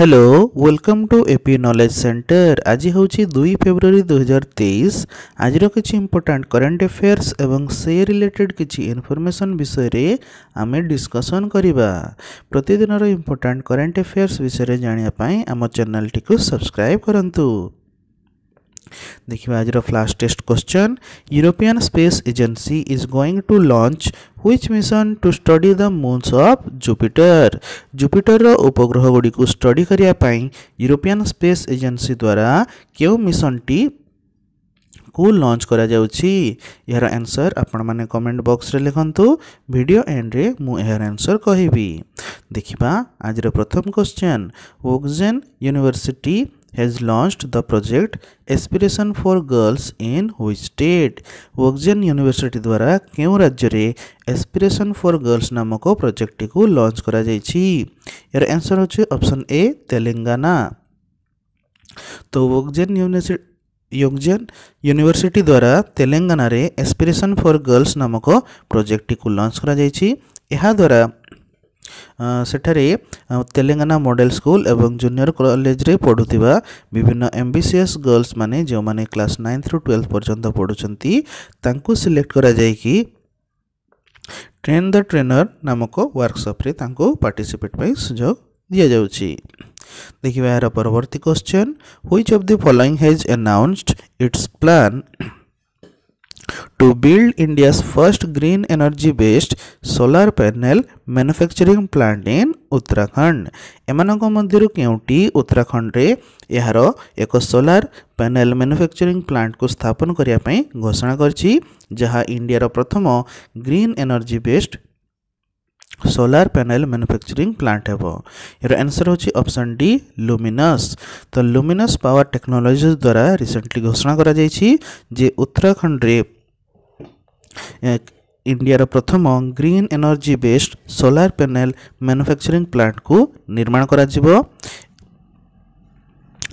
Hello welcome to AP knowledge centre আজি হচ্ছে দুই ফেব্রুয়ারি দুই হাজার তেইশ আজির কিছু ইম্পর্টাট করেন্ট আফেয়ার্স এবং সে রিলেটেড কিছু ইনফরমেশন বিষয়ে আমি ডিসকসন করা প্রতিদিনর ইম্পর্টাট করেন্ট আফেয়ার্স বিষয়ে জাঁয়া আমার চ্যানেলটি সবসক্রাইব করতু देखिए आज last test question European space agency is going to launch which mission to study the moons of Jupiter Jupiter उपग्रह गुड़ी को स्टडी करने यूरोपियन स्पेस एजेंसी द्वारा क्यों मिशन टी को लंच कर यार आंसर आपण मैंने कमेंट बक्स रे लिखंतु एंड्रे एंड यार आंसर कहबी देखिबा आज प्रथम क्वेश्चन ओक्जेन university has launched the project aspiration for girls in which state ओक्जेन यूनिवर्सिटी द्वारा क्यों राज्य में एस्पिरेसन फर गर्ल्स नामक प्रोजेक्ट टी लंच कर यार आंसर हूँ ऑप्शन ए तेलंगाना तो ओक्जेन यूनिवर्सिटी योगजन यूनिवर्सिटी द्वारा तेलंगाना रे एस्पिरेसन फॉर गर्ल्स नामक प्रोजेक्ट टी लंच करा जाई छी एहा द्वारा सेठे तेलेाना मडेल स्कूल और जूनियर कलेज पढ़ुवा विभिन्न एम्बिशियस गर्ल्स माने जो माने क्लास नाइन्थ रू ट्वेल्व पर्यटन पढ़ुं सिलेक्ट कर ट्रेन द ट्रेनर नामक वर्कसप्रे पार्टीसीपेट सुजोग दि जाऊँगी देखिए यार परवर्ती question which of the following has announced its plan to build India's first green energy based solar panel manufacturing plant in Uttarakhand. ଏମାନଙ୍କ ମଧ୍ୟରୁ କେଉଁଟି ଉତ୍ତରାଖଣ୍ଡରେ ଏହାର ଏକ ସୋଲାର ପ୍ୟାନେଲ ମ୍ୟାନୁଫ୍ୟାକ୍ଚରିଂ ପ୍ଲାଣ୍ଟକୁ ସ୍ଥାପନ କରିବା ପାଇଁ ଘୋଷଣା କରିଛି ଯାହା ଇଣ୍ଡିଆର ପ୍ରଥମ green energy based solar panel manufacturing plant है वो यार आंसर होची ऑप्शन डी लुमिनस तो लुमिनस पावर टेक्नोलॉजी द्वारा रिसेंटली घोषणा करा जाई छी जे उत्तराखंड रे ଇଣ୍ଡିଆର ପ୍ରଥମ green energy based solar panel manufacturing ପ୍ଲାଣ୍ଟକୁ ନିର୍ମାଣ କରାଯିବ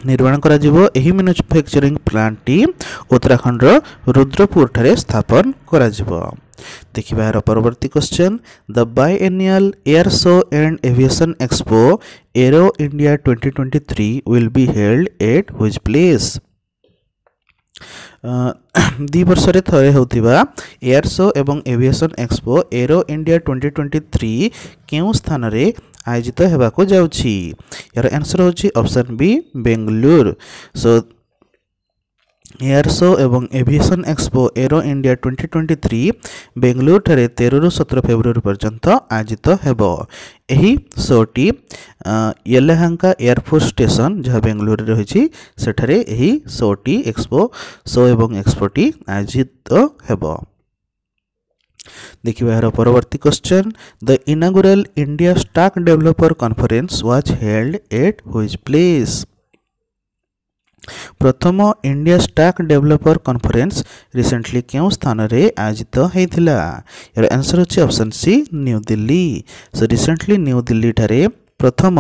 ନିର୍ମାଣ କରାଯିବ ଏହି ମ୍ୟାନୁଫ୍ୟାକ୍ଚରିଂ ପ୍ଲାଣ୍ଟଟି ଉତ୍ତରାଖଣ୍ଡର ରୁଦ୍ରପୁରଠାରେ ସ୍ଥାପନ କରାଯିବ ଦେଖିବା ଏହାର ପରବର୍ତ୍ତୀ question the biennial air show and aviation expo Aero India twenty twenty three will be held at which place ଦୁଇ ବର୍ଷରେ ଥରେ ହେଉଥିବା ଏୟାର ଶୋ ଏବଂ aviation expo Aero India twenty twenty three କେଉଁ ସ୍ଥାନରେ ଆୟୋଜିତ ହେବାକୁ ଯାଉଛି ଏହାର ଆନ୍ସର୍ ହେଉଛି option B Bengaluru so air show ଏବଂ aviation expo Aero India twenty twenty three ବେଙ୍ଗଲୁରୁଠାରେ ତେରରୁ ସତର ଫେବୃଆରୀ ପର୍ଯ୍ୟନ୍ତ ଆୟୋଜିତ ହେବ ଏହି ଶୋଟି ୟେଲେହାଙ୍କା ଏୟାରଫୋର୍ସ ଷ୍ଟେସନ୍ ଯାହା ବେଙ୍ଗଲୁରୁରେ ରହିଛି ସେଠାରେ ଏହି ଶୋଟି ଏକ୍ସପୋ ଶୋ ଏବଂ ଏକ୍ସପୋଟି ଆୟୋଜିତ ହେବ ଦେଖିବା ଏହାର ପରବର୍ତ୍ତୀ question the inaugural India stack developer conference was held at which place প্রথম India stack developer conference recently কেউ স্থানরে আয়োজিত হয়েছিল এর আনসর হচ্ছে option C New Delhi so recently New Delhi ঠারে প্রথম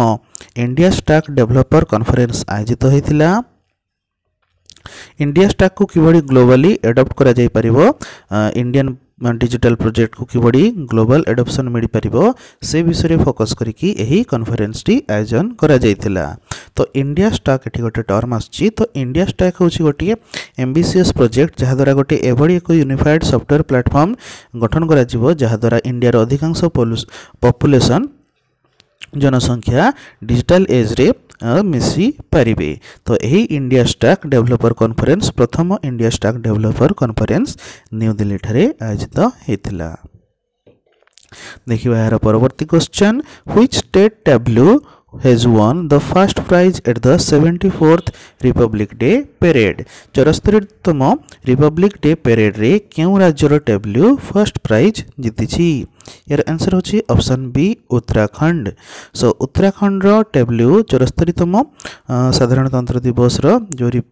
ইন্ডিয়া স্টাক ডেভেলপর কনফরেন্স আয়োজিত হয়েছিল ইন্ডিয়া স্টাকু কিভাবে গ্লোবালি আডপ্ট করা যাই পারিব ইন্ডিয়ান डिजिटाल प्रोजेक्ट को किभଳି ଗ୍ଲୋବାଲ ଆଡପ୍ସନ୍ ମିଳିପାରିବ ସେ ବିଷୟରେ ଫୋକସ୍ କରିକି ଏହି କନଫରେନ୍ସଟି ଆୟୋଜନ କରାଯାଇଥିଲା ତ ଇଣ୍ଡିଆ ଷ୍ଟାକ୍ ଏଠି ଗୋଟେ ଟର୍ମ ଆସୁଛି ତ ଇଣ୍ଡିଆ ଷ୍ଟାକ୍ ହେଉଛି ଗୋଟିଏ ଏମ୍ବିସିଏସ୍ ପ୍ରୋଜେକ୍ଟ ଯାହାଦ୍ୱାରା ଗୋଟିଏ ଏଭଳି ଏକ ୟୁନିଫାଏଡ୍ ସଫ୍ଟୱେୟାର ପ୍ଲାଟଫର୍ମ ଗଠନ କରାଯିବ ଯାହାଦ୍ୱାରା ଇଣ୍ଡିଆର ଅଧିକାଂଶ ପପୁଲେସନ୍ ଜନସଂଖ୍ୟା ଡିଜିଟାଲ ଏଜ୍ରେ ମିଶି ପାରିବେ ତ ଏହି ଇଣ୍ଡିଆ ଷ୍ଟାକ୍ ଡେଭଲପର କନଫରେନ୍ସ ପ୍ରଥମ ଇଣ୍ଡିଆ ଷ୍ଟାକ୍ ଡେଭଲପର କନଫରେନ୍ସ ନ୍ୟୁଦିଲ୍ଲୀଠାରେ ଆୟୋଜିତ ହୋଇଥିଲା ଦେଖିବା ଏହାର ପରବର୍ତ୍ତୀ question which state tableau has won the first prize at the 74th republic day parade ଚଉରାସ୍ତରୀତମ ରିପବ୍ଲିକ୍ ଡେ ପ୍ୟାରେଡ୍ରେ କେଉଁ ରାଜ୍ୟର ଡବ୍ଲ୍ୟୁ ଫାର୍ଷ୍ଟ ପ୍ରାଇଜ୍ ଜିତିଛି ଏହାର ଆନ୍ସର୍ ହେଉଛି ଅପସନ୍ ବି ଉତ୍ତରାଖଣ୍ଡ ସୋ ଉତ୍ତରାଖଣ୍ଡର ଡବ୍ଲ୍ୟୁ ଚଉରାସ୍ତରୀତମ ସାଧାରଣତନ୍ତ୍ର ଦିବସର ଯେଉଁ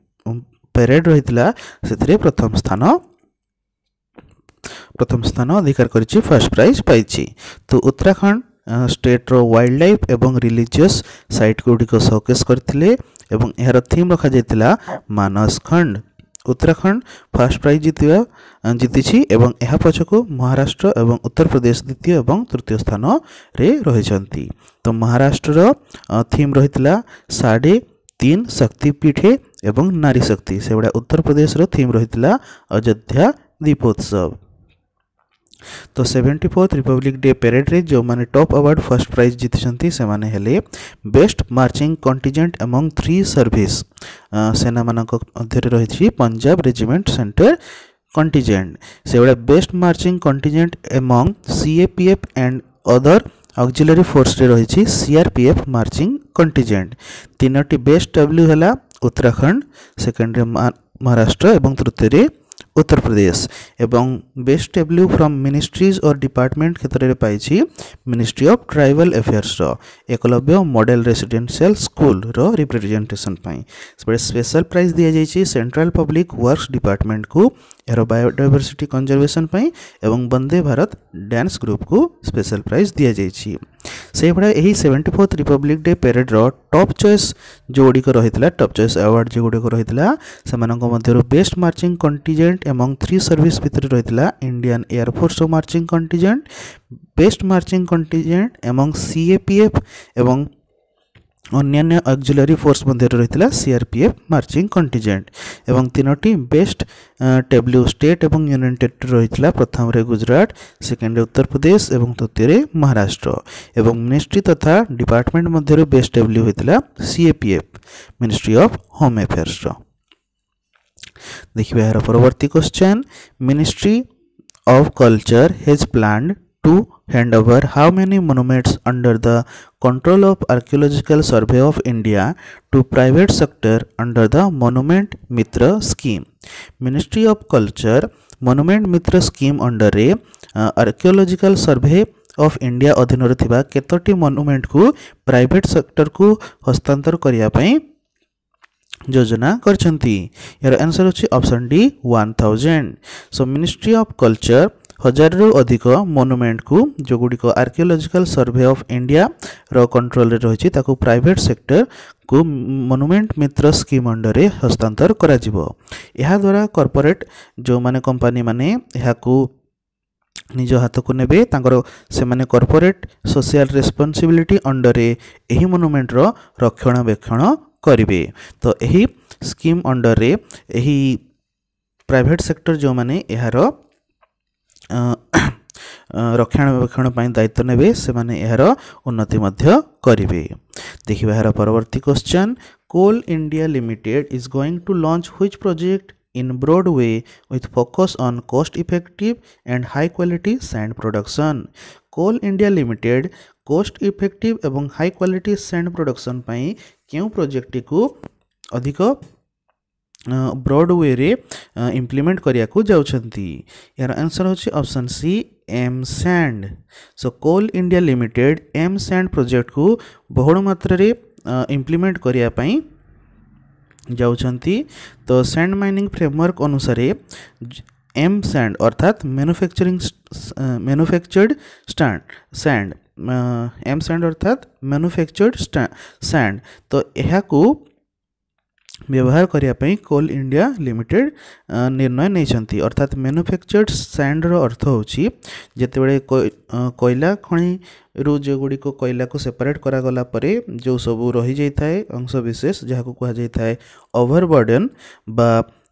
ପ୍ୟାରେଡ୍ ରହିଥିଲା ସେଥିରେ ପ୍ରଥମ ସ୍ଥାନ প্রথম স্থান অধিকার করেছি ফার্স্ট প্রাইজ পাইছি তো উত্তরাখণ্ড ଷ୍ଟେଟ୍ର ୱାଇଲ୍ଡ ଲାଇଫ୍ ଏବଂ ରିଲିଜିୟସ୍ ସାଇଟ୍ ଗୁଡ଼ିକ ସୋକେସ୍ କରିଥିଲେ ଏବଂ ଏହାର ଥିମ୍ ରଖାଯାଇଥିଲା ମାନସଖଣ୍ଡ ଉତ୍ତରାଖଣ୍ଡ ଫାର୍ଷ୍ଟ ପ୍ରାଇଜ୍ ଜିତିବା ଜିତିଛି ଏବଂ ଏହା ପଛକୁ ମହାରାଷ୍ଟ୍ର ଏବଂ ଉତ୍ତରପ୍ରଦେଶ ଦ୍ୱିତୀୟ ଏବଂ ତୃତୀୟ ସ୍ଥାନରେ ରହିଛନ୍ତି ତ ମହାରାଷ୍ଟ୍ରର ଥିମ୍ ରହିଥିଲା ସାଢ଼େ ତିନି ଶକ୍ତି ପୀଠେ ଏବଂ ନାରୀ ଶକ୍ତି ସେଭଳିଆ ଉତ୍ତରପ୍ରଦେଶର ଥିମ୍ ରହିଥିଲା ଅଯୋଧ୍ୟା ଦୀପୋତ୍ସବ तो सेवेन्टी फोर्थ रिपब्लिक डे परेड्रे जो मैंने टॉप अवार्ड फर्स्ट प्राइज जीति से best marching contingent among three service सेना मान रही पंजाब रेजिमेंट सेंटर कंटिजेंट से best marching contingent among CAPF and other auxiliary ଫୋର୍ସରେ ରହିଛି ସିଆର୍ପିଏଫ୍ ମାର୍ଚିଂ କଣ୍ଟିଜେଣ୍ଟ ତିନୋଟି ବେଷ୍ଟ ଡବ୍ଲ୍ୟୁ ହେଲା ଉତ୍ତରାଖଣ୍ଡ ସେକେଣ୍ଡରେ महाराष्ट्र और तृतीय উত্তর প্রদেশ এবং best tableau from ministries or department ক্ষেত্রে পাইছি মিনিষ্ট্রি অফ ট্রাইবাল আফেয়ার্সর একলব্য মডেল রেসিডেন্সিয়াল স্কুলর রিপ্রেজেন্টেসন সেপটে স্পেশাল প্রাইজ দিয়েছে সেন্ট্রাল পব্লিক ওয়ার্কস ডিপার্টমেন্ট কু ଏହାର ବାୟୋଡାଇଭର୍ସିଟି କଞ୍ଜରଭେସନ୍ ପାଇଁ ଏବଂ ବନ୍ଦେ ଭାରତ ଡ୍ୟାନ୍ସ ଗ୍ରୁପ୍କୁ ସ୍ପେଶାଲ୍ ପ୍ରାଇଜ୍ ଦିଆଯାଇଛି ସେହିଭଳି ଏହି ସେଭେଣ୍ଟି ଫୋର୍ଥ ରିପବ୍ଲିକ୍ ଡେ ପ୍ୟାରେଡ଼୍ର ଟପ୍ ଚଏସ୍ ଯେଉଁଗୁଡ଼ିକ ରହିଥିଲା ଟପ୍ ଚଏସ୍ ଆୱାର୍ଡ଼ ଯେଉଁଗୁଡ଼ିକ ରହିଥିଲା ସେମାନଙ୍କ ମଧ୍ୟରୁ ବେଷ୍ଟ ମାର୍ଚିଂ କଣ୍ଟିଜେଣ୍ଟ ଏବଂ ଥ୍ରୀ ସର୍ଭିସ୍ ଭିତରେ ରହିଥିଲା ଇଣ୍ଡିଆନ୍ ଏୟାରଫୋର୍ସର marching contingent best marching contingent ଏବଂ ସିଏପିଏଫ୍ ଏବଂ ଅନ୍ୟାନ୍ୟ ଅକ୍ଜିଲାରୀ ଫୋର୍ସ ମଧ୍ୟରେ ରହିଥିଲା ସିଆର୍ପିଏଫ୍ ମାର୍ଚିଂ କଣ୍ଟିଜେଣ୍ଟ ଏବଂ ତିନୋଟି ବେଷ୍ଟ ଟେବ୍ଲ୍ୟୁ ଷ୍ଟେଟ୍ ଏବଂ ୟୁନିୟନ୍ ଟେରିଟୋରୀ ରହିଥିଲା ପ୍ରଥମରେ ଗୁଜରାଟ ସେକେଣ୍ଡରେ ଉତ୍ତରପ୍ରଦେଶ ଏବଂ ତୃତୀୟରେ ମହାରାଷ୍ଟ୍ର ଏବଂ ମିନିଷ୍ଟ୍ରି ତଥା ଡିପାର୍ଟମେଣ୍ଟ ମଧ୍ୟରୁ ବେଷ୍ଟ ଟେବ୍ଲ୍ୟୁ ହୋଇଥିଲା ସିଏପିଏଫ୍ ମିନିଷ୍ଟ୍ରି ଅଫ୍ ହୋମ୍ ଆଫେୟାର୍ସର ଦେଖିବା ଏହାର ପରବର୍ତ୍ତୀ question ministry of culture has plan to Handover how many monuments under the control of Archaeological Survey of India to private sector under the Monument Mitra scheme. Ministry of Culture Monument Mitra scheme under a uh, Archaeological Survey of India ଅଧୀନରେ ଥିବା କେତୋଟି ମନୁମେଣ୍ଟକୁ private ସେକ୍ଟରକୁ ହସ୍ତାନ୍ତର କରିବା ପାଇଁ ଯୋଜନା କରିଛନ୍ତି ଏହାର answer ହେଉଛି option D one thousand so ministry of culture ହଜାରରୁ ଅଧିକ ମନୁମେଣ୍ଟକୁ ଯେଉଁଗୁଡ଼ିକ ଆର୍କିଓଲୋଜିକାଲ ସର୍ଭେ ଅଫ୍ ଇଣ୍ଡିଆର କଣ୍ଟ୍ରୋଲରେ ରହିଛି ତାକୁ ପ୍ରାଇଭେଟ୍ ସେକ୍ଟରକୁ ମନୁମେଣ୍ଟ ମିତ୍ର ସ୍କିମ୍ ଅଣ୍ଡରରେ ହସ୍ତାନ୍ତର କରାଯିବ ଏହାଦ୍ୱାରା କର୍ପୋରେଟ୍ ଯେଉଁମାନେ କମ୍ପାନୀମାନେ ଏହାକୁ ନିଜ ହାତକୁ ନେବେ ତାଙ୍କର ସେମାନେ କର୍ପୋରେଟ୍ ସୋସିଆଲ ରେସ୍ପନ୍ସିବିଲିଟି ଅଣ୍ଡରରେ ଏହି ମନୁମେଣ୍ଟର ରକ୍ଷଣାବେକ୍ଷଣ କରିବେ ତ ଏହି ସ୍କିମ୍ ଅଣ୍ଡରରେ ଏହି ପ୍ରାଇଭେଟ୍ ସେକ୍ଟର ଯେଉଁମାନେ ଏହାର ରକ୍ଷଣାବେକ୍ଷଣ ପାଇଁ ଦାୟିତ୍ୱ ନେବେ ସେମାନେ ଏହାର ଉନ୍ନତି ମଧ୍ୟ କରିବେ ଦେଖିବା ଏହାର ପରବର୍ତ୍ତୀ question Coal India limited is going to launch which project in broad way with focus on cost effective and high quality sand production Coal India limited cost effective एवं हाई क्वालिटी सैंड प्रोडक्शन पाई क्यों प्रोजेक्ट को अधिक Broad ୱେରେ implement କରିବାକୁ ଯାଉଛନ୍ତି ଏହାର ଆନ୍ସର୍ ହେଉଛି option C M sand so Coal India limited M sand ପ୍ରୋଜେକ୍ଟକୁ ବହୁଳ ମାତ୍ରାରେ ଇମ୍ପ୍ଲିମେଣ୍ଟ କରିବା ପାଇଁ ଯାଉଛନ୍ତି ତ ସ୍ୟାଣ୍ଡ ମାଇନିଂ ଫ୍ରେମୱାର୍କ ଅନୁସାରେ ଏମ୍ ସ୍ୟାଣ୍ଡ ଅର୍ଥାତ୍ manufacturing manufactured stand sand M sand ଅର୍ଥାତ୍ ମ୍ୟାନୁଫ୍ୟାକ୍ଚର୍ଡ଼ ସ୍ୟାଣ୍ଡ ତ ଏହାକୁ व्यवहार करने कोल इंडिया लिमिटेड निर्णय नहीं अर्थात मैन्युफैक्चर्ड सैंडर अर्थ होते कईला खी रु जो गुड़िक कईला को सेपरेट करागला जो सबू रही जाए अंशविशेष जहाँ को कहुई ओभरबर्डन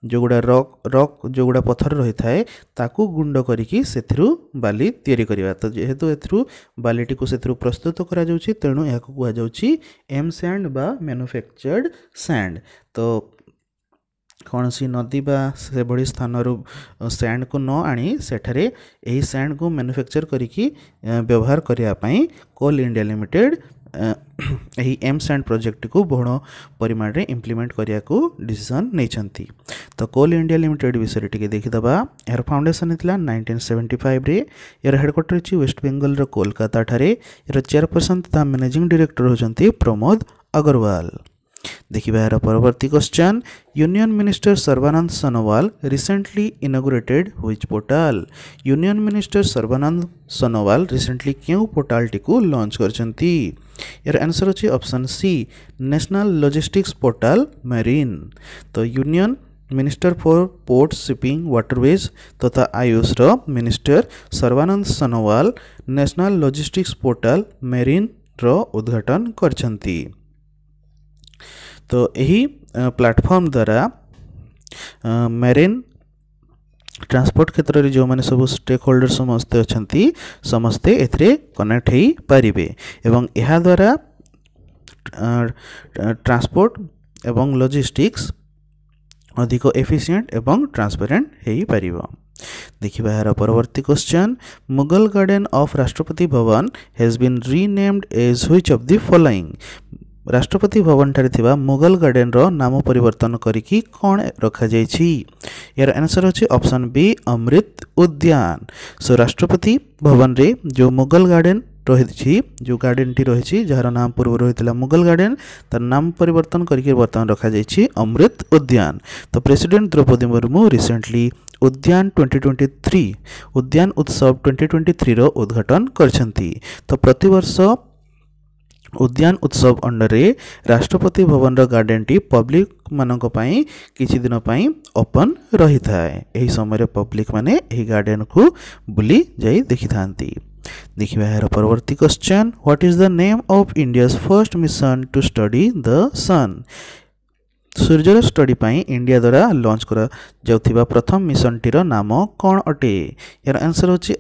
ଯେଉଁଗୁଡ଼ା ରକ୍ ରକ୍ ଯେଉଁଗୁଡ଼ା ପଥର ରହିଥାଏ ତାକୁ ଗୁଣ୍ଡ କରିକି ସେଥିରୁ ବାଲି ତିଆରି କରିବା ତ ଯେହେତୁ ଏଥିରୁ ବାଲିଟିକୁ ସେଥିରୁ ପ୍ରସ୍ତୁତ କରାଯାଉଛି ତେଣୁ ଏହାକୁ କୁହାଯାଉଛି ଏମ୍ ସ୍ୟାଣ୍ଡ ବା ମ୍ୟାନୁଫ୍ୟାକ୍ଚର୍ଡ଼ ସ୍ୟାଣ୍ଡ ତ କୌଣସି ନଦୀ ବା ସେଭଳି ସ୍ଥାନରୁ ସ୍ୟାଣ୍ଡକୁ ନ ଆଣି ସେଠାରେ ଏହି ସ୍ୟାଣ୍ଡକୁ ମ୍ୟାନୁଫ୍ୟାକ୍ଚର୍ କରିକି ବ୍ୟବହାର କରିବା ପାଇଁ କୋଲ୍ ଇଣ୍ଡିଆ ଲିମିଟେଡ଼ ଏହି ଏମ୍ସ ଆଣ୍ଡ ପ୍ରୋଜେକ୍ଟକୁ ବହୁଳ ପରିମାଣରେ ଇମ୍ପ୍ଲିମେଣ୍ଟ କରିବାକୁ ଡିସିସନ୍ ନେଇଛନ୍ତି ତ କୋଲ୍ ଇଣ୍ଡିଆ ଲିମିଟେଡ୍ ବିଷୟରେ ଟିକେ ଦେଖିଦେବା ଏହାର ଫାଉଣ୍ଡେସନ୍ ହେଇଥିଲା ନାଇଣ୍ଟିନ୍ ସେଭେଣ୍ଟି ଫାଇଭ୍ରେ ଏହାର ହେଡ଼କ୍ୱାର୍ଟର ଅଛି ୱେଷ୍ଟବେଙ୍ଗଲର କୋଲକାତାଠାରେ ଏହାର ଚେୟାରପର୍ସନ୍ ତଥା ମ୍ୟାନେଜିଂ ଡିରେକ୍ଟର ହେଉଛନ୍ତି ପ୍ରମୋଦ ଅଗ୍ରୱାଲ देखिए यार परवर्त question union minister Sarbananda Sonowal recently inaugurated which portal union minister Sarbananda Sonowal recently क्यों पोर्टाल टी लंच कर यार आंसर अच्छे option C national logistics portal marine तो union minister for port shipping waterways तथा AYUSH minister Sarbananda Sonowal national logistics portal marine रो उद्घाटन କରିଛନ୍ତି ତ ଏହି ପ୍ଲାଟଫର୍ମ ଦ୍ୱାରା ମେରିନ୍ ଟ୍ରାନ୍ସପୋର୍ଟ କ୍ଷେତ୍ରରେ ଯେଉଁମାନେ ସବୁ ଷ୍ଟେକ୍ ହୋଲ୍ଡର ସମସ୍ତେ ଅଛନ୍ତି ସମସ୍ତେ ଏଥିରେ କନେକ୍ଟ ହୋଇପାରିବେ ଏବଂ ଏହାଦ୍ୱାରା ଟ୍ରାନ୍ସପୋର୍ଟ ଏବଂ ଲଜିଷ୍ଟିକ୍ସ ଅଧିକ ଏଫିସିଏଣ୍ଟ ଏବଂ ଟ୍ରାନ୍ସପାରେଣ୍ଟ ହୋଇପାରିବ ଦେଖିବା ଏହାର ପରବର୍ତ୍ତୀ question Mughal garden of Rashtrapati Bhavan has been renamed as which of the following Rashtrapati ଭବନଠାରେ ଥିବା ମୁଗଲ ଗାର୍ଡେନର ନାମ ପରିବର୍ତ୍ତନ କରିକି କ'ଣ ରଖାଯାଇଛି ଏହାର ଆନ୍ସର୍ ହେଉଛି ଅପସନ୍ ବି ଅମୃତ ଉଦ୍ୟାନ ସୋ ରାଷ୍ଟ୍ରପତି ଭବନରେ ଯେଉଁ ମୁଗଲ ଗାର୍ଡେନ ରହିଛି ଯେଉଁ ଗାର୍ଡେନଟି ରହିଛି ଯାହାର ନାମ ପୂର୍ବରୁ ରହିଥିଲା ମୁଗଲ ଗାର୍ଡେନ ତାର ନାମ ପରିବର୍ତ୍ତନ କରିକି ବର୍ତ୍ତମାନ ରଖାଯାଇଛି ଅମୃତ ଉଦ୍ୟାନ ତ president Droupadi Murmu recently Udyan twenty twenty three Udyan Utsav twenty twenty ଥ୍ରୀର ଉଦ୍ଘାଟନ କରିଛନ୍ତି ତ ପ୍ରତିବର୍ଷ उद्यान उत्सव अंडर राष्ट्रपति भवन रार्डेन टी पब्लिक मानी दिन ओपन रही था समय पब्लिक मैंने गार्डेन को बुली जाए देखी था देखा यार परवर्त question what is the name of India first mission to study the sun सूर्य स्टडी इंडिया द्वारा लॉन्च कर प्रथम मिशन टीर नाम कौन अटे यार आंसर होची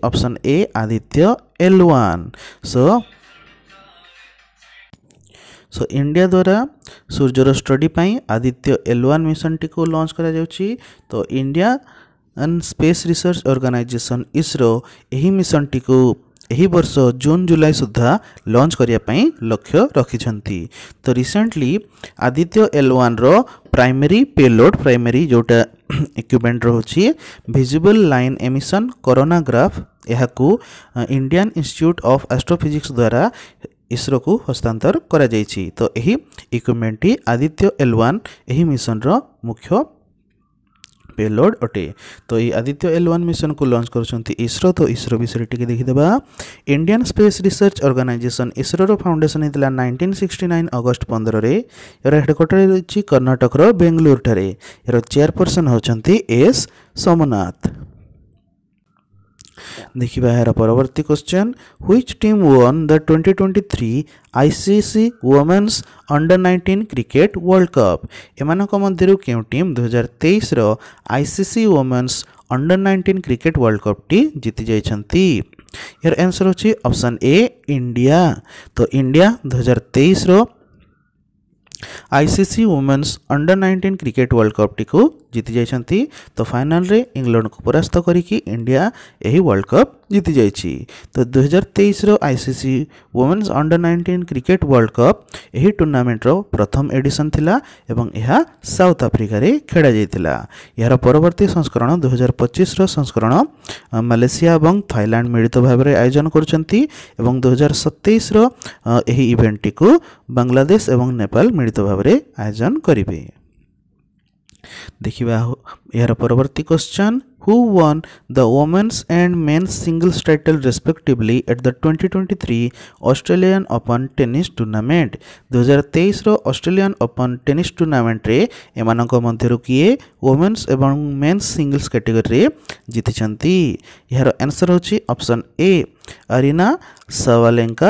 ए आदित्य एल वो ସୋ ଇଣ୍ଡିଆ ଦ୍ୱାରା ସୂର୍ଯ୍ୟର ଷ୍ଟଡି ପାଇଁ ଆଦିତ୍ୟ ଏଲ୍ ୱାନ୍ ମିଶନଟିକୁ ଲଞ୍ଚ କରାଯାଉଛି ତ India and space research organisation ISRO ଏହି ମିଶନଟିକୁ ଏହି ବର୍ଷ ଜୁନ୍ ଜୁଲାଇ ସୁଦ୍ଧା ଲଞ୍ଚ କରିବା ପାଇଁ ଲକ୍ଷ୍ୟ ରଖିଛନ୍ତି ତ ରିସେଣ୍ଟଲି ଆଦିତ୍ୟ ଏଲ୍ ୱାନ୍ର ପ୍ରାଇମେରୀ ପେଲୋଡ୍ ପ୍ରାଇମେରୀ ଯେଉଁଟା ଇକ୍ୟୁପମେଣ୍ଟ ରହୁଛି ଭିଜିବଲ୍ ଲାଇନ୍ ଏମିସନ୍ କରୋନାଗ୍ରାଫ୍ ଏହାକୁ ଇଣ୍ଡିଆନ୍ ଇନଷ୍ଟିଚ୍ୟୁଟ୍ ଅଫ୍ ଆଷ୍ଟ୍ରୋଫିଜିକ୍ସ ଦ୍ୱାରା ଇସ୍ରୋକୁ ହସ୍ତାନ୍ତର କରାଯାଇଛି ତ ଏହି ଇକ୍ୟୁପମେଣ୍ଟଟି ଆଦିତ୍ୟ ଏଲ୍ ୱାନ୍ ଏହି ମିଶନର ମୁଖ୍ୟ পেলোড অটে তো এই আদিত্য এল ওয়ান মিশনকু লঞ্চ করছেন ইসরো তো ইসরো বিষয়ে টিকি দেখিদেবা ইন্ডিয়ান স্পেস রিসর্চ অর্গানাইজেসন ইসরোর ফাউন্ডেসন হয়েছিল নাইনটিন সিক্সটি নাইন অগস্ট পনেরে এর হেডকোয়ার্টার রয়েছে কর্ণাটকর বেঙ্গালুরুঠার এর চেয়ারপর্সন হচ্ছেন এস সোমনাথ देखा यार परवर्त question which team won the twenty twenty three ICC women's under nineteen cricket world cup एम टीम दुईार तेईस ICC women's under nineteen cricket world cup टी जीति जाती यार आंसर होची ऑप्शन ए इंडिया तो इंडिया दुई हजार तेईस ICC women's under nineteen cricket world cup टी ଜିତିଯାଇଛନ୍ତି ତ ଫାଇନାଲରେ ଇଂଲଣ୍ଡକୁ ପରାସ୍ତ କରିକି ଇଣ୍ଡିଆ ଏହି ୱାର୍ଲଡ଼ କପ୍ ଜିତିଯାଇଛି ତ ଦୁଇହଜାର ତେଇଶର ICC women's under nineteen cricket world cup ଏହି ଟୁର୍ଣ୍ଣାମେଣ୍ଟର ପ୍ରଥମ ଏଡିସନ୍ ଥିଲା ଏବଂ ଏହା ସାଉଥ୍ ଆଫ୍ରିକାରେ ଖେଳାଯାଇଥିଲା ଏହାର ପରବର୍ତ୍ତୀ ସଂସ୍କରଣ ଦୁଇହଜାର ପଚିଶର ସଂସ୍କରଣ ମାଲେସିଆ ଏବଂ ଥାଇଲାଣ୍ଡ ମିଳିତ ଭାବରେ ଆୟୋଜନ କରୁଛନ୍ତି ଏବଂ ଦୁଇହଜାର ସତେଇଶର ଏହି ଇଭେଣ୍ଟଟିକୁ ବାଂଲାଦେଶ ଏବଂ ନେପାଳ ମିଳିତ ଭାବରେ ଆୟୋଜନ କରିବେ ଦେଖିବା ଏହାର ପରବର୍ତ୍ତୀ question who won the women's and men's singles title respectively at the twenty twenty three Australian open tennis tournament ଦୁଇହଜାର ତେଇଶର ଅଷ୍ଟ୍ରେଲିଆନ୍ ଓପନ୍ ଟେନିସ୍ ଟୁର୍ଣ୍ଣାମେଣ୍ଟରେ ଏମାନଙ୍କ ମଧ୍ୟରୁ କିଏ ଓମେନ୍ସ ଏବଂ ମେନ୍ସ ସିଙ୍ଗଲ୍ସ କାଟେଗୋରୀରେ ଜିତିଛନ୍ତି ଏହାର ଆନ୍ସର୍ ହେଉଛି ଅପସନ୍ ଏ ଅରିନା ସୱାଲେଙ୍କା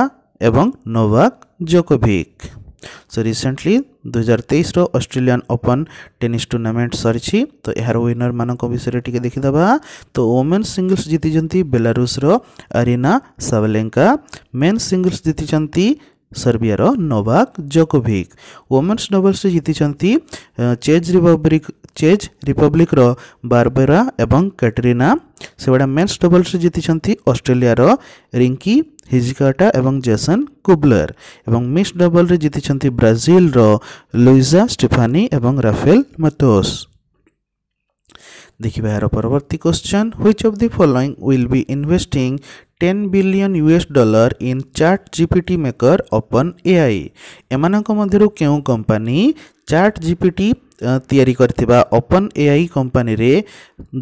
ଏବଂ ନୋଭାକ ଜୋକୋଭିକ୍ सो रिसेंटली दुई हजार तेईस रस्ट्रेलियान ओपन टेनिस टूर्णामेंट सरी तो यार विनर मान विषय टी देखीदा तो वोमेन सिंगल्स जीति बेलारूसर आरीना सावलेंका मेन्स सिंगल्स जीति सर्बियार नोवाक जोकोभिक वोमेन्स डबल्स जीति Czech Republic Czech Republic Barbora और कैटरीना से गुड़ा मेन्स डबल्स जीति अस्ट्रेलिया रिंकी ହିଜିକାଟା ଏବଂ ଜେସନ୍ କୁବ୍ଲର ଏବଂ ମିକ୍ସ ଡବଲ୍ରେ ଜିତିଛନ୍ତି ବ୍ରାଜିଲର ଲୁଇଜା ଷ୍ଟିଫାନି ଏବଂ ରାଫେଲ ମାତୋସ୍ ଦେଖିବା ଏହାର ପରବର୍ତ୍ତୀ question which of the following will be investing ten billion US dollar in chat GPT maker open AI এমানক মধ্যে কেউ কোম্পানি চার্ট জিপিটি ତିଆରି କରିଥିବା ଓପନ୍ ଏଆଇ କମ୍ପାନୀରେ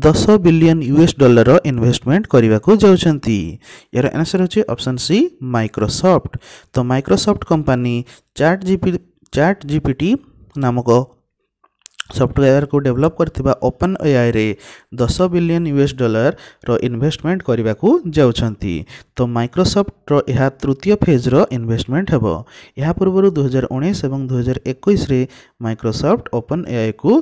ଦଶ ବିଲିୟନ୍ ୟୁଏସ୍ ଡଲାର ଇନଭେଷ୍ଟମେଣ୍ଟ କରିବାକୁ ଯାଉଛନ୍ତି ଏହାର ଆନ୍ସର୍ ହେଉଛି ଅପସନ୍ ସି ମାଇକ୍ରୋସଫ୍ଟ ତ Microsoft company chat GP chat GPT ନାମକ ସଫ୍ଟୱେୟାରକୁ ଡେଭଲପ୍ କରିଥିବା ଓପନ୍ ଏଆଇରେ ଦଶ ବିଲିୟନ୍ ୟୁଏସ୍ ଡଲାରର ଇନଭେଷ୍ଟମେଣ୍ଟ କରିବାକୁ ଯାଉଛନ୍ତି ତ ମାଇକ୍ରୋସଫ୍ଟର ଏହା ତୃତୀୟ ଫେଜ୍ର ଇନଭେଷ୍ଟମେଣ୍ଟ ହେବ ଏହା ପୂର୍ବରୁ ଦୁଇହଜାର ଉଣେଇଶ ଏବଂ ଦୁଇହଜାର ଏକୋଇଶରେ ମାଇକ୍ରୋସଫ୍ଟ ଓପନ୍ ଏଆଇକୁ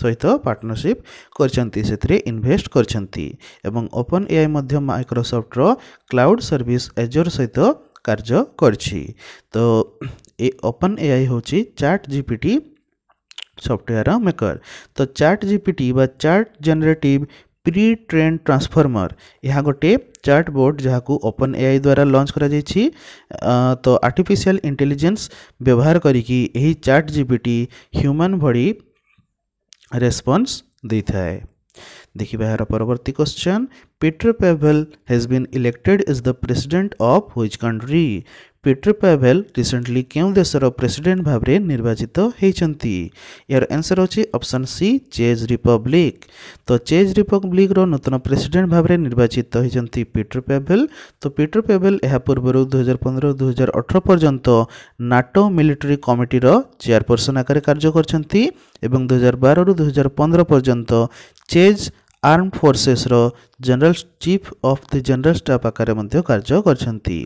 ସହିତ ପାର୍ଟନରସିପ୍ କରିଛନ୍ତି ସେଥିରେ ଇନଭେଷ୍ଟ କରିଛନ୍ତି ଏବଂ ଓପନ୍ ଏଆଇ ମଧ୍ୟ ମାଇକ୍ରୋସଫ୍ଟର କ୍ଲାଉଡ୍ ସର୍ଭିସ୍ ଏଜୋର ସହିତ କାର୍ଯ୍ୟ କରିଛି ତ ଏ ଓପନ୍ ଏଆଇ ହେଉଛି ଚାଟ୍ ଜିପିଟି सॉफ्टवेयर हाँ, मेकर तो chat GPT chat generative pre train transformer यह गोटे चार्ट बोर्ड जहाँ को ओपन ए आई द्वारा लंच कर तो आर्टिफिशियल इंटेलिजेंस व्यवहार करी चार्ट जिपीटी ह्यूमन भड़ी रेस्पन्स देखिए यार परवर्त question Peter Pavel has been elected is the president of which country Peter Pavel recently କେଉଁ ଦେଶର ପ୍ରେସିଡେଣ୍ଟ ଭାବରେ ନିର୍ବାଚିତ ହୋଇଛନ୍ତି ଏହାର ଆନ୍ସର୍ ହେଉଛି ଅପସନ୍ ସି ଚେଜ୍ ରିପବ୍ଲିକ୍ ତ ଚେଜ୍ ରିପବ୍ଲିକ୍ର ନୂତନ ପ୍ରେସିଡେଣ୍ଟ ଭାବରେ ନିର୍ବାଚିତ ହୋଇଛନ୍ତି ପିଟର ପାଭେଲ ତ ପିଟର ପାଭେଲ ଏହା ପୂର୍ବରୁ ଦୁଇହଜାର ପନ୍ଦର ଦୁଇହଜାର ଅଠର ପର୍ଯ୍ୟନ୍ତ ନାଟୋ ମିଲିଟାରୀ କମିଟିର ଚେୟାରପର୍ସନ୍ ଆକାରରେ କାର୍ଯ୍ୟ କରିଛନ୍ତି ଏବଂ ଦୁଇହଜାର ବାରରୁ ଦୁଇହଜାର ପନ୍ଦର ପର୍ଯ୍ୟନ୍ତ ଚେଜ୍ ଆର୍ମ ଫୋର୍ସେସ୍ର general chief of the general staff ଆକାରରେ ମଧ୍ୟ କାର୍ଯ୍ୟ କରିଛନ୍ତି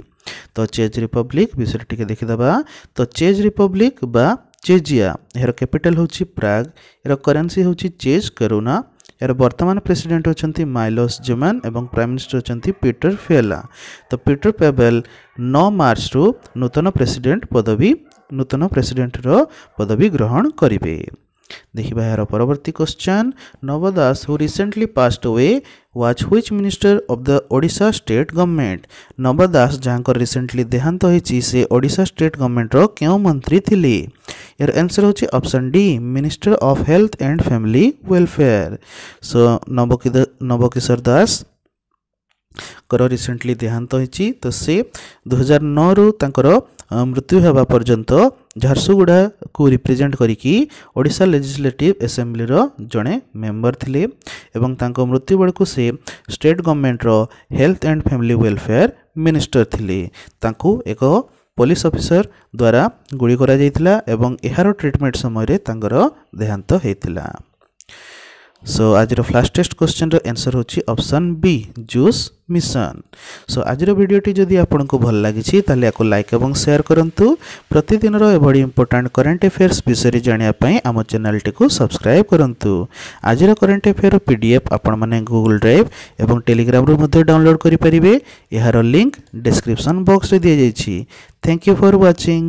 তো চেজ রিপব্লিক বিষয়টিকে দেখিদেবা তো চেজ রিপব্লিক বা চেজিয়া এর ক্যাপিটাল হচ্ছে প্রাগ এর করেন্সি হচ্ছে চেজ করোনা এর বর্তমান প্রেসিডেন্ট অনেক মাইলোস জেমান এবং প্রাইম মিনিষ্টর অনেক পিটর ফেলা তো পিটর পেবেল ন মার্চরু নূতন প্রেসিডেন্ট পদবী নূতন প্রেসিডেন্টর পদবী গ্রহণ করবে देखा यार परवर्त question Naba Das who recently passed away was which minister of the Odisha state government? Naba Das ଯାହାଙ୍କର ରିସେଣ୍ଟଲି ଦେହାନ୍ତ ହୋଇଛି ସେ ଓଡ଼ିଶା ଷ୍ଟେଟ୍ ଗଭର୍ଣ୍ଣମେଣ୍ଟର କେଉଁ ମନ୍ତ୍ରୀ ଥିଲେ ଏହାର ଆନ୍ସର୍ ହେଉଛି option D minister of health and family welfare so Nabakishore Das ଙ୍କର ରିସେଣ୍ଟଲି ଦେହାନ୍ତ ହୋଇଛି ତ ସେ ଦୁଇହଜାର ନଅରୁ ତାଙ୍କର ମୃତ୍ୟୁ ହେବା ପର୍ଯ୍ୟନ୍ତ ଝାରସୁଗୁଡ଼ାକୁ ରିପ୍ରେଜେଣ୍ଟ କରିକି ଓଡ଼ିଶା ଲେଜିସ୍ଲେଟିଭ୍ ଏସେମ୍ବ୍ଲିର ଜଣେ ମେମ୍ବର ଥିଲେ ଏବଂ ତାଙ୍କ ମୃତ୍ୟୁ ବେଳକୁ ସେ ଷ୍ଟେଟ୍ ଗଭର୍ଣ୍ଣମେଣ୍ଟର health and family welfare minister ଥିଲେ ତାଙ୍କୁ ଏକ ପୋଲିସ ଅଫିସର ଦ୍ୱାରା ଗୁଳି କରାଯାଇଥିଲା ଏବଂ ଏହାର ଟ୍ରିଟମେଣ୍ଟ ସମୟରେ ତାଙ୍କର ଦେହାନ୍ତ ହୋଇଥିଲା সো আজির ফ্লাশ টেস্ট কোশ্চেন্র আনসর হচ্ছে option B juice mission so আজির ভিডিওটি যদি আপনার ভাল লাগিছি তাহলে এখন লাইক এবং সেয়ার করতু প্রতিদিনর এভাবে ইম্পর্টাট করেন্ট আফেয়ার্স বিষয়ে জাঁয়া আম চ্যানেলটি সবসক্রাইব করতু আজির করেন্ট আফেয়ার পিডিএফ আপনার গুগল ড্রাইভ এবং টেলিগ্রামু ডাউনলোড করে পারে এর লিঙ্ক ডেসক্রিপশন বক্সরে দিয়ে যাই থ্যাংক ইউ ফর ওয়াচিং